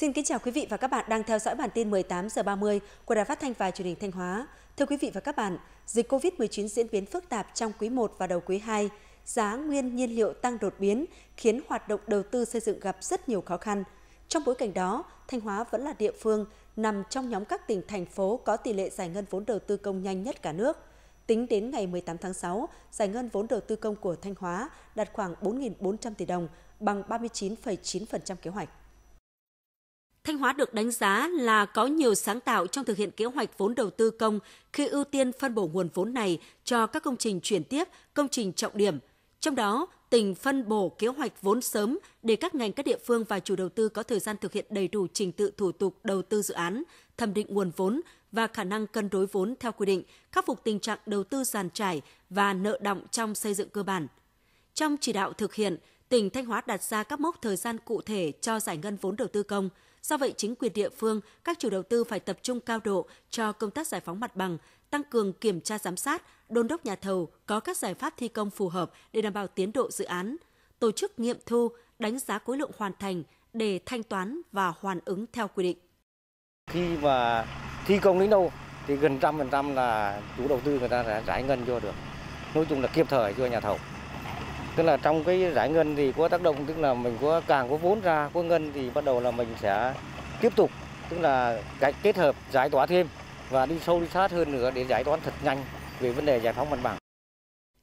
Xin kính chào quý vị và các bạn đang theo dõi bản tin 18 giờ 30 của Đài Phát thanh và Truyền hình Thanh Hóa. Thưa quý vị và các bạn, dịch Covid-19 diễn biến phức tạp trong quý 1 và đầu quý 2. Giá nguyên nhiên liệu tăng đột biến khiến hoạt động đầu tư xây dựng gặp rất nhiều khó khăn. Trong bối cảnh đó, Thanh Hóa vẫn là địa phương nằm trong nhóm các tỉnh thành phố có tỷ lệ giải ngân vốn đầu tư công nhanh nhất cả nước. Tính đến ngày 18 tháng 6, giải ngân vốn đầu tư công của Thanh Hóa đạt khoảng 4.400 tỷ đồng, bằng 39,9% kế hoạch. Thanh Hóa được đánh giá là có nhiều sáng tạo trong thực hiện kế hoạch vốn đầu tư công khi ưu tiên phân bổ nguồn vốn này cho các công trình chuyển tiếp, công trình trọng điểm. Trong đó, tỉnh phân bổ kế hoạch vốn sớm để các ngành các địa phương và chủ đầu tư có thời gian thực hiện đầy đủ trình tự thủ tục đầu tư dự án, thẩm định nguồn vốn và khả năng cân đối vốn theo quy định, khắc phục tình trạng đầu tư giàn trải và nợ động trong xây dựng cơ bản. Trong chỉ đạo thực hiện, tỉnh Thanh Hóa đặt ra các mốc thời gian cụ thể cho giải ngân vốn đầu tư công – Do vậy, chính quyền địa phương, các chủ đầu tư phải tập trung cao độ cho công tác giải phóng mặt bằng, tăng cường kiểm tra giám sát, đôn đốc nhà thầu có các giải pháp thi công phù hợp để đảm bảo tiến độ dự án, tổ chức nghiệm thu, đánh giá khối lượng hoàn thành để thanh toán và hoàn ứng theo quy định. Khi mà thi công đến đâu thì gần trăm phần trăm là chủ đầu tư người ta sẽ giải ngân cho được. Nói chung là kịp thời cho nhà thầu tức là trong cái giải ngân thì có tác động tức là mình có càng có vốn ra có ngân thì bắt đầu là mình sẽ tiếp tục tức là cái kết hợp giải tỏa thêm và đi sâu đi sát hơn nữa để giải toán thật nhanh về vấn đề giải phóng mặt bằng.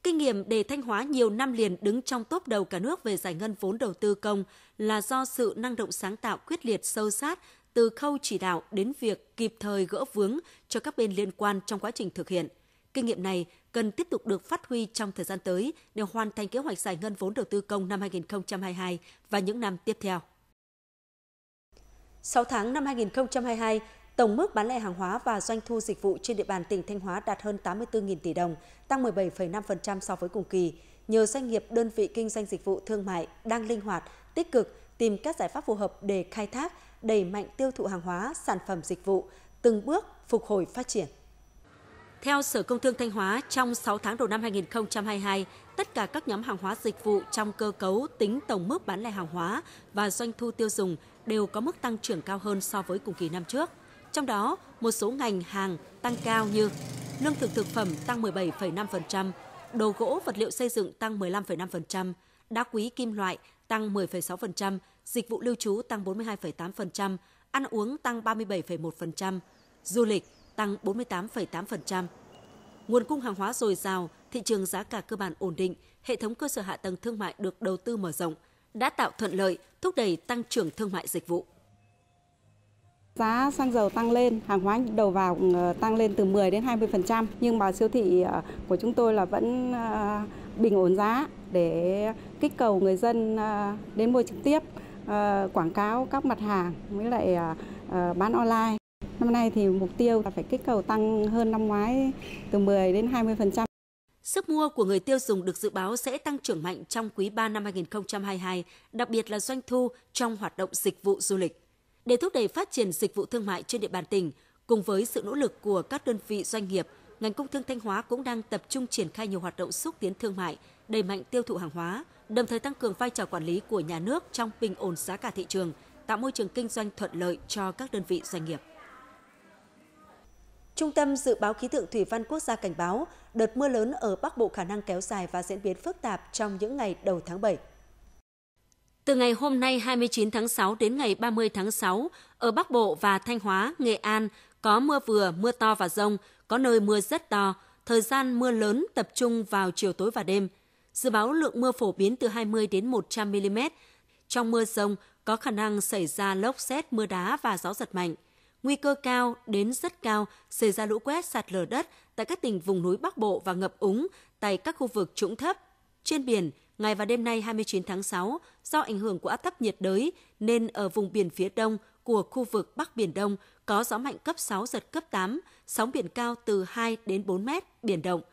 Kinh nghiệm để Thanh Hóa nhiều năm liền đứng trong top đầu cả nước về giải ngân vốn đầu tư công là do sự năng động sáng tạo quyết liệt sâu sát từ khâu chỉ đạo đến việc kịp thời gỡ vướng cho các bên liên quan trong quá trình thực hiện – Kinh nghiệm này cần tiếp tục được phát huy trong thời gian tới để hoàn thành kế hoạch giải ngân vốn đầu tư công năm 2022 và những năm tiếp theo. 6 tháng năm 2022, tổng mức bán lẻ hàng hóa và doanh thu dịch vụ trên địa bàn tỉnh Thanh Hóa đạt hơn 84.000 tỷ đồng, tăng 17,5% so với cùng kỳ. Nhiều doanh nghiệp, đơn vị kinh doanh dịch vụ thương mại đang linh hoạt, tích cực tìm các giải pháp phù hợp để khai thác, đẩy mạnh tiêu thụ hàng hóa, sản phẩm dịch vụ, từng bước phục hồi phát triển. Theo Sở Công Thương Thanh Hóa, trong 6 tháng đầu năm 2022, tất cả các nhóm hàng hóa dịch vụ trong cơ cấu tính tổng mức bán lẻ hàng hóa và doanh thu tiêu dùng đều có mức tăng trưởng cao hơn so với cùng kỳ năm trước. Trong đó, một số ngành hàng tăng cao như lương thực thực phẩm tăng 17,5%, đồ gỗ vật liệu xây dựng tăng 15,5%, đá quý kim loại tăng 10,6%, dịch vụ lưu trú tăng 42,8%, ăn uống tăng 37,1%, du lịch tăng 48,8%. Nguồn cung hàng hóa dồi dào, thị trường giá cả cơ bản ổn định, hệ thống cơ sở hạ tầng thương mại được đầu tư mở rộng, đã tạo thuận lợi, thúc đẩy tăng trưởng thương mại dịch vụ. Giá xăng dầu tăng lên, hàng hóa đầu vào ờ, tăng lên từ 10 đến 20%, nhưng mà siêu thị ờ, của chúng tôi là vẫn ờ, bình ổn giá để kích cầu người dân đến mua trực tiếp, quảng cáo các mặt hàng với lại bán online. Năm nay thì mục tiêu là phải kích cầu tăng hơn năm ngoái từ 10 đến 20%. Sức mua của người tiêu dùng được dự báo sẽ tăng trưởng mạnh trong quý 3 năm 2022, đặc biệt là doanh thu trong hoạt động dịch vụ du lịch. Để thúc đẩy phát triển dịch vụ thương mại trên địa bàn tỉnh, cùng với sự nỗ lực của các đơn vị doanh nghiệp, ngành công thương Thanh Hóa cũng đang tập trung triển khai nhiều hoạt động xúc tiến thương mại, đẩy mạnh tiêu thụ hàng hóa, đồng thời tăng cường vai trò quản lý của nhà nước trong bình ổn giá cả thị trường, tạo môi trường kinh doanh thuận lợi cho các đơn vị doanh nghiệp. Trung tâm Dự báo Khí tượng Thủy văn Quốc gia cảnh báo đợt mưa lớn ở Bắc Bộ khả năng kéo dài và diễn biến phức tạp trong những ngày đầu tháng 7. Từ ngày hôm nay 29 tháng 6 đến ngày 30 tháng 6, ở Bắc Bộ và Thanh Hóa, Nghệ An có mưa vừa, mưa to và rông, có nơi mưa rất to, thời gian mưa lớn tập trung vào chiều tối và đêm. Dự báo lượng mưa phổ biến từ 20 đến 100 mm. Trong mưa rông có khả năng xảy ra lốc xét, mưa đá và gió giật mạnh nguy cơ cao đến rất cao xảy ra lũ quét sạt lở đất tại các tỉnh vùng núi Bắc Bộ và ngập úng tại các khu vực trũng thấp. Trên biển, ngày và đêm nay 29 tháng 6, do ảnh hưởng của áp thấp nhiệt đới nên ở vùng biển phía đông của khu vực Bắc Biển Đông có gió mạnh cấp 6 giật cấp 8, sóng biển cao từ 2 đến 4 mét, biển động –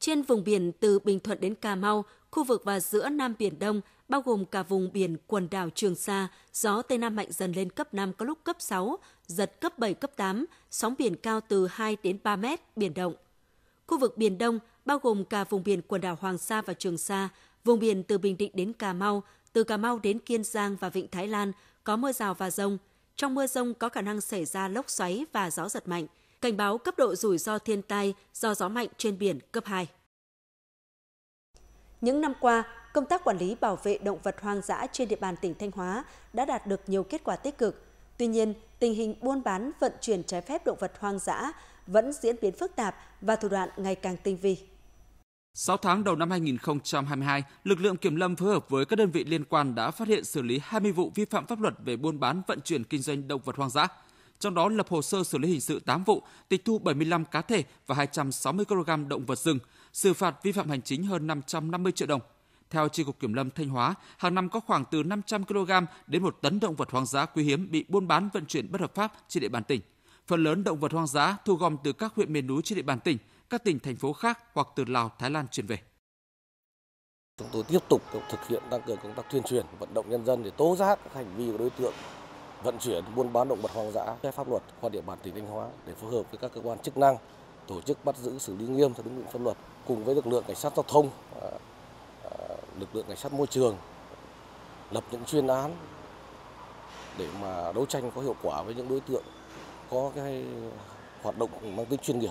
trên vùng biển từ Bình Thuận đến Cà Mau, khu vực và giữa Nam Biển Đông, bao gồm cả vùng biển quần đảo Trường Sa, gió Tây Nam mạnh dần lên cấp 5 có lúc cấp 6, giật cấp 7, cấp 8, sóng biển cao từ 2 đến 3 mét, biển động. Khu vực Biển Đông, bao gồm cả vùng biển quần đảo Hoàng Sa và Trường Sa, vùng biển từ Bình Định đến Cà Mau, từ Cà Mau đến Kiên Giang và Vịnh Thái Lan, có mưa rào và rông. Trong mưa rông có khả năng xảy ra lốc xoáy và gió giật mạnh – cảnh báo cấp độ rủi ro thiên tai do gió mạnh trên biển cấp 2. Những năm qua, công tác quản lý bảo vệ động vật hoang dã trên địa bàn tỉnh Thanh Hóa đã đạt được nhiều kết quả tích cực. Tuy nhiên, tình hình buôn bán vận chuyển trái phép động vật hoang dã vẫn diễn biến phức tạp và thủ đoạn ngày càng tinh vi. 6 tháng đầu năm 2022, lực lượng kiểm lâm phối hợp với các đơn vị liên quan đã phát hiện xử lý 20 vụ vi phạm pháp luật về buôn bán, vận chuyển kinh doanh động vật hoang dã trong đó lập hồ sơ xử lý hình sự 8 vụ, tịch thu 75 cá thể và 260 kg động vật rừng, xử phạt vi phạm hành chính hơn 550 triệu đồng. Theo Tri cục Kiểm lâm Thanh Hóa, hàng năm có khoảng từ 500 kg đến 1 tấn động vật hoang dã quý hiếm bị buôn bán vận chuyển bất hợp pháp trên địa bàn tỉnh. Phần lớn động vật hoang dã thu gom từ các huyện miền núi trên địa bàn tỉnh, các tỉnh thành phố khác hoặc từ Lào, Thái Lan chuyển về. Chúng tôi tiếp tục thực hiện tăng cường công tác tuyên truyền, vận động nhân dân để tố giác các hành vi của đối tượng vận chuyển buôn bán động vật hoang dã trái pháp luật qua địa bàn tỉnh Thanh Hóa để phối hợp với các cơ quan chức năng tổ chức bắt giữ xử lý nghiêm theo đúng quy định pháp luật cùng với lực lượng cảnh sát giao thông à, à, lực lượng cảnh sát môi trường lập những chuyên án để mà đấu tranh có hiệu quả với những đối tượng có cái hoạt động mang tính chuyên nghiệp.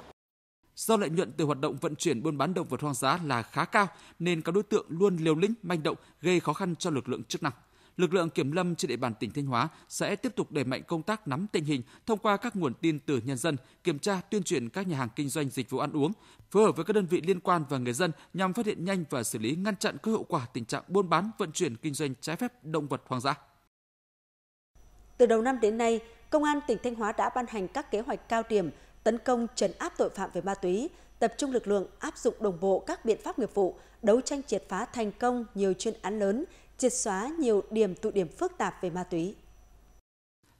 Do lợi nhuận từ hoạt động vận chuyển buôn bán động vật hoang dã là khá cao nên các đối tượng luôn liều lĩnh manh động gây khó khăn cho lực lượng chức năng lực lượng kiểm lâm trên địa bàn tỉnh Thanh Hóa sẽ tiếp tục đẩy mạnh công tác nắm tình hình thông qua các nguồn tin từ nhân dân, kiểm tra tuyên truyền các nhà hàng kinh doanh dịch vụ ăn uống, phối hợp với các đơn vị liên quan và người dân nhằm phát hiện nhanh và xử lý ngăn chặn các hậu quả tình trạng buôn bán, vận chuyển kinh doanh trái phép động vật hoang dã. Từ đầu năm đến nay, Công an tỉnh Thanh Hóa đã ban hành các kế hoạch cao điểm tấn công trấn áp tội phạm về ma túy, tập trung lực lượng áp dụng đồng bộ các biện pháp nghiệp vụ, đấu tranh triệt phá thành công nhiều chuyên án lớn triệt xóa nhiều điểm tụ điểm phức tạp về ma túy.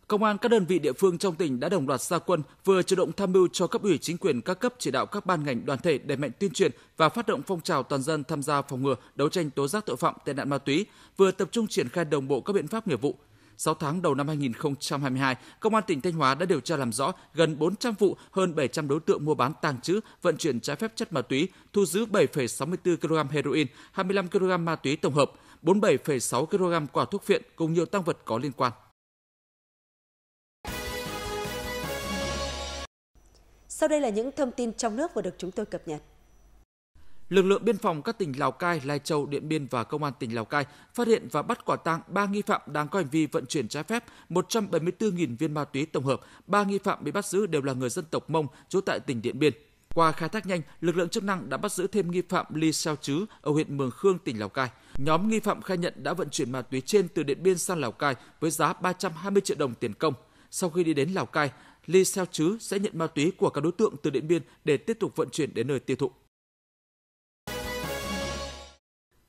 Công an các đơn vị địa phương trong tỉnh đã đồng loạt gia quân vừa chủ động tham mưu cho cấp ủy chính quyền các cấp chỉ đạo các ban ngành đoàn thể đẩy mạnh tuyên truyền và phát động phong trào toàn dân tham gia phòng ngừa, đấu tranh tố giác tội phạm tệ nạn ma túy, vừa tập trung triển khai đồng bộ các biện pháp nghiệp vụ. 6 tháng đầu năm 2022, Công an tỉnh Thanh Hóa đã điều tra làm rõ gần 400 vụ, hơn 700 đối tượng mua bán tàng trữ, vận chuyển trái phép chất ma túy, thu giữ 7,64 kg heroin, 25 kg ma túy tổng hợp – 47,6 kg quả thuốc phiện cùng nhiều tăng vật có liên quan. Sau đây là những thông tin trong nước vừa được chúng tôi cập nhật. Lực lượng biên phòng các tỉnh Lào Cai, Lai Châu, Điện Biên và Công an tỉnh Lào Cai phát hiện và bắt quả tang 3 nghi phạm đang có hành vi vận chuyển trái phép 174.000 viên ma túy tổng hợp. 3 nghi phạm bị bắt giữ đều là người dân tộc Mông, trú tại tỉnh Điện Biên. Qua khai thác nhanh, lực lượng chức năng đã bắt giữ thêm nghi phạm Ly Sao Chứ ở huyện Mường Khương, tỉnh Lào Cai. Nhóm nghi phạm khai nhận đã vận chuyển ma túy trên từ Điện Biên sang Lào Cai với giá 320 triệu đồng tiền công. Sau khi đi đến Lào Cai, Ly Xeo Chứ sẽ nhận ma túy của các đối tượng từ Điện Biên để tiếp tục vận chuyển đến nơi tiêu thụ.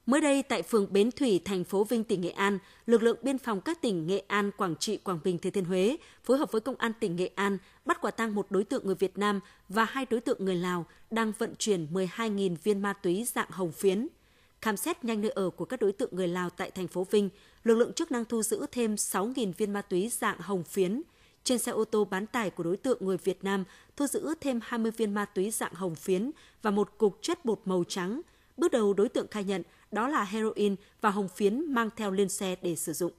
Mới đây tại phường Bến Thủy, thành phố Vinh, tỉnh Nghệ An, lực lượng biên phòng các tỉnh Nghệ An, Quảng Trị, Quảng Bình, Thừa Thiên Huế phối hợp với công an tỉnh Nghệ An bắt quả tang một đối tượng người Việt Nam và hai đối tượng người Lào đang vận chuyển 12.000 viên ma túy dạng hồng phiến khám xét nhanh nơi ở của các đối tượng người Lào tại thành phố Vinh, lực lượng chức năng thu giữ thêm 6.000 viên ma túy dạng hồng phiến. Trên xe ô tô bán tải của đối tượng người Việt Nam thu giữ thêm 20 viên ma túy dạng hồng phiến và một cục chất bột màu trắng. Bước đầu đối tượng khai nhận đó là heroin và hồng phiến mang theo lên xe để sử dụng.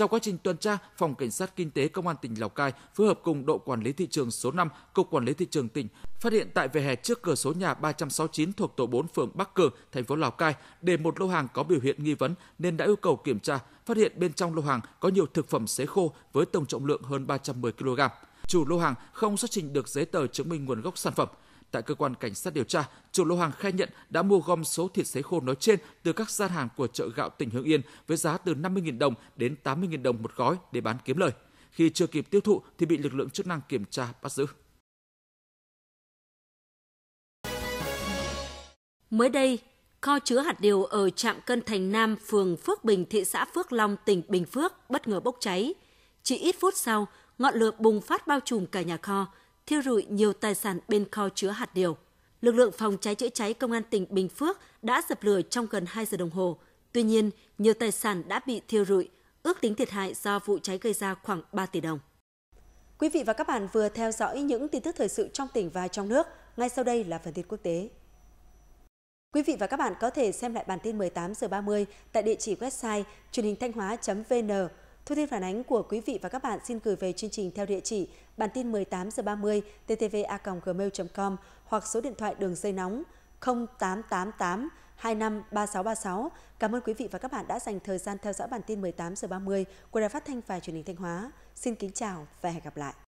Trong quá trình tuần tra, Phòng Cảnh sát Kinh tế Công an tỉnh Lào Cai phối hợp cùng đội quản lý thị trường số 5, Cục Quản lý thị trường tỉnh phát hiện tại vỉa hè trước cửa số nhà 369 thuộc tổ 4 phường Bắc Cường, thành phố Lào Cai để một lô hàng có biểu hiện nghi vấn nên đã yêu cầu kiểm tra, phát hiện bên trong lô hàng có nhiều thực phẩm sấy khô với tổng trọng lượng hơn 310 kg. Chủ lô hàng không xuất trình được giấy tờ chứng minh nguồn gốc sản phẩm. Tại cơ quan cảnh sát điều tra, chủ lô hàng khai nhận đã mua gom số thịt sấy khô nói trên từ các gian hàng của chợ gạo tỉnh Hưng Yên với giá từ 50.000 đồng đến 80.000 đồng một gói để bán kiếm lời. Khi chưa kịp tiêu thụ thì bị lực lượng chức năng kiểm tra bắt giữ. Mới đây, kho chứa hạt điều ở trạm Cân Thành Nam, phường Phước Bình, thị xã Phước Long, tỉnh Bình Phước bất ngờ bốc cháy. Chỉ ít phút sau, ngọn lửa bùng phát bao trùm cả nhà kho, thiêu rụi nhiều tài sản bên kho chứa hạt điều. Lực lượng phòng cháy chữa cháy công an tỉnh Bình Phước đã dập lửa trong gần 2 giờ đồng hồ. Tuy nhiên, nhiều tài sản đã bị thiêu rụi, ước tính thiệt hại do vụ cháy gây ra khoảng 3 tỷ đồng. Quý vị và các bạn vừa theo dõi những tin tức thời sự trong tỉnh và trong nước. Ngay sau đây là phần tin quốc tế. Quý vị và các bạn có thể xem lại bản tin 18 giờ 30 tại địa chỉ website truyền hình thanh hóa.vn Thông tin phản ánh của quý vị và các bạn xin gửi về chương trình theo địa chỉ bản tin 18 h 30 ttva@gmail.com hoặc số điện thoại đường dây nóng 0888 25 Cảm ơn quý vị và các bạn đã dành thời gian theo dõi bản tin 18 h 30 của Đài Phát thanh và Truyền hình Thanh Hóa. Xin kính chào và hẹn gặp lại.